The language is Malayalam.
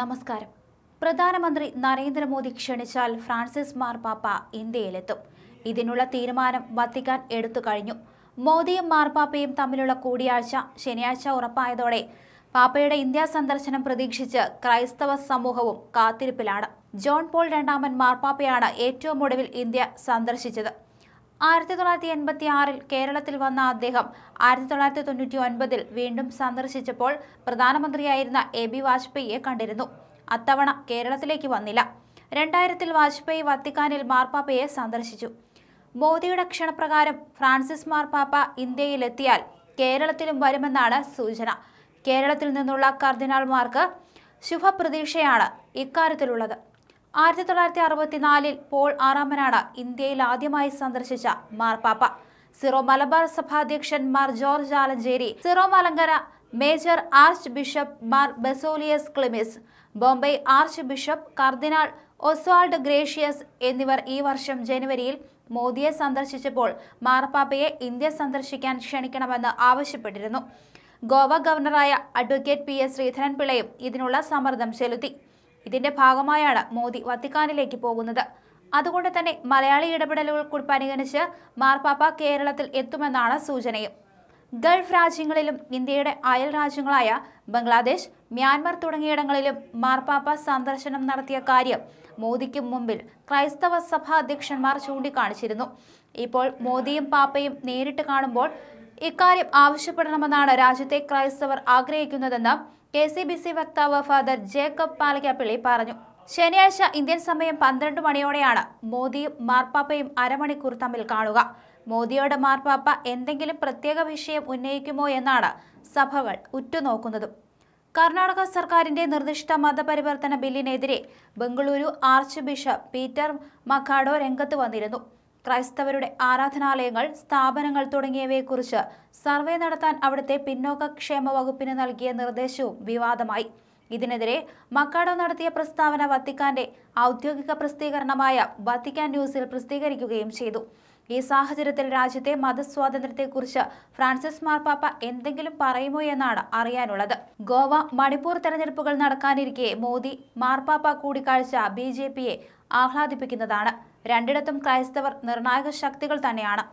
നമസ്കാരം പ്രധാനമന്ത്രി നരേന്ദ്രമോദി ക്ഷണിച്ചാൽ ഫ്രാൻസിസ് മാർപ്പാപ്പ ഇന്ത്യയിലെത്തും ഇതിനുള്ള തീരുമാനം വത്തിക്കാൻ എടുത്തു കഴിഞ്ഞു മോദിയും മാർപ്പാപ്പയും തമ്മിലുള്ള കൂടിയാഴ്ച ശനിയാഴ്ച ഉറപ്പായതോടെ പാപ്പയുടെ ഇന്ത്യ സന്ദർശനം പ്രതീക്ഷിച്ച് ക്രൈസ്തവ സമൂഹവും കാത്തിരിപ്പിലാണ് ജോൺ പോൾ രണ്ടാമൻ മാർപ്പാപ്പയാണ് ഏറ്റവും ഒടുവിൽ ഇന്ത്യ സന്ദർശിച്ചത് ആയിരത്തി തൊള്ളായിരത്തി എൺപത്തി ആറിൽ കേരളത്തിൽ വന്ന അദ്ദേഹം ആയിരത്തി തൊള്ളായിരത്തി തൊണ്ണൂറ്റി ഒൻപതിൽ വീണ്ടും സന്ദർശിച്ചപ്പോൾ പ്രധാനമന്ത്രിയായിരുന്ന എ ബി വാജ്പേയിയെ കണ്ടിരുന്നു അത്തവണ കേരളത്തിലേക്ക് വന്നില്ല രണ്ടായിരത്തിൽ വാജ്പേയി വത്തിക്കാനിൽ മാർപ്പാപ്പയെ സന്ദർശിച്ചു മോദിയുടെ ക്ഷണപ്രകാരം ഫ്രാൻസിസ് മാർപ്പാപ്പ ഇന്ത്യയിലെത്തിയാൽ കേരളത്തിലും വരുമെന്നാണ് സൂചന കേരളത്തിൽ നിന്നുള്ള കർദിനാൾമാർക്ക് ശുഭപ്രതീക്ഷയാണ് ഇക്കാര്യത്തിലുള്ളത് ആയിരത്തി തൊള്ളായിരത്തി അറുപത്തിനാലിൽ പോൾ ആറാമനാണ് ഇന്ത്യയിൽ ആദ്യമായി സന്ദർശിച്ച മാർപ്പാപ്പ സിറോ മലബാർ സഭാധ്യക്ഷൻ Mar George Alencherry Syro Malankara major archbishop Mar Baselios Cleemis Bombay archbishop cardinal Oswald Gracias എന്നിവർ ഈ വർഷം ജനുവരിയിൽ മോദിയെ സന്ദർശിച്ചപ്പോൾ മാർപ്പാപ്പയെ ഇന്ത്യ സന്ദർശിക്കാൻ ക്ഷണിക്കണമെന്ന് ആവശ്യപ്പെട്ടിരുന്നു ഗോവ ഗവർണറായ അഡ്വക്കേറ്റ് പി എസ് ശ്രീധരൻപിള്ളയും ഇതിനുള്ള സമ്മർദ്ദം ചെലുത്തി ഇതിന്റെ ഭാഗമായാണ് മോദി വത്തിക്കാനിലേക്ക് പോകുന്നത് അതുകൊണ്ട് തന്നെ മലയാളി ഇടപെടലുകൾ പരിഗണിച്ച് മാർപ്പാപ്പ കേരളത്തിൽ എത്തുമെന്നാണ് സൂചനയും ഗൾഫ് രാജ്യങ്ങളിലും ഇന്ത്യയുടെ അയൽ രാജ്യങ്ങളായ ബംഗ്ലാദേശ് മ്യാൻമർ തുടങ്ങിയിടങ്ങളിലും മാർപ്പാപ്പ സന്ദർശനം നടത്തിയ കാര്യം മോദിക്കും മുമ്പിൽ ക്രൈസ്തവ സഭാ അധ്യക്ഷന്മാർ ചൂണ്ടിക്കാണിച്ചിരുന്നു ഇപ്പോൾ മോദിയും പാപ്പയും നേരിട്ട് കാണുമ്പോൾ ഇക്കാര്യം ആവശ്യപ്പെടണമെന്നാണ് രാജ്യത്തെ ക്രൈസ്തവർ ആഗ്രഹിക്കുന്നതെന്ന് കെ സി ബി സി വക്താവ് ഫാദർ ജേക്കബ് പാലക്കാപ്പിള്ളി പറഞ്ഞു ശനിയാഴ്ച ഇന്ത്യൻ സമയം പന്ത്രണ്ട് മണിയോടെയാണ് മോദിയും മാർപ്പാപ്പയും അരമണിക്കൂർ തമ്മിൽ കാണുക മോദിയോട് മാർപ്പാപ്പ എന്തെങ്കിലും പ്രത്യേക വിഷയം ഉന്നയിക്കുമോ എന്നാണ് സഭകൾ ഉറ്റുനോക്കുന്നതും കർണാടക സർക്കാരിന്റെ നിർദ്ദിഷ്ട മതപരിവർത്തന ബില്ലിനെതിരെ ബംഗളൂരു ആർച്ച് ബിഷപ്പ് പീറ്റർ മഖാഡോ രംഗത്ത് വന്നിരുന്നു ക്രൈസ്തവരുടെ ആരാധനാലയങ്ങൾ സ്ഥാപനങ്ങൾ തുടങ്ങിയവയെക്കുറിച്ച് സർവേ നടത്താൻ അവിടുത്തെ പിന്നോക്ക ക്ഷേമ വകുപ്പിന് നൽകിയ നിർദ്ദേശവും വിവാദമായി ഇതിനെതിരെ മക്കാഡോ നടത്തിയ പ്രസ്താവന വത്തിക്കാന്റെ ഔദ്യോഗിക പ്രസിദ്ധീകരണമായ വത്തിക്കാൻ ന്യൂസിൽ പ്രസിദ്ധീകരിക്കുകയും ചെയ്തു ഈ സാഹചര്യത്തിൽ രാജ്യത്തെ മതസ്വാതന്ത്ര്യത്തെക്കുറിച്ച് ഫ്രാൻസിസ് മാർപ്പാപ്പ എന്തെങ്കിലും പറയുമോ എന്നാണ് അറിയാനുള്ളത് ഗോവ മണിപ്പൂർ തെരഞ്ഞെടുപ്പുകൾ നടക്കാനിരിക്കെ മോദി മാർപ്പാപ്പ കൂടിക്കാഴ്ച ബി ആഹ്ലാദിപ്പിക്കുന്നതാണ് രണ്ടിടത്തും ക്രൈസ്തവർ നിർണായക ശക്തികൾ തന്നെയാണ്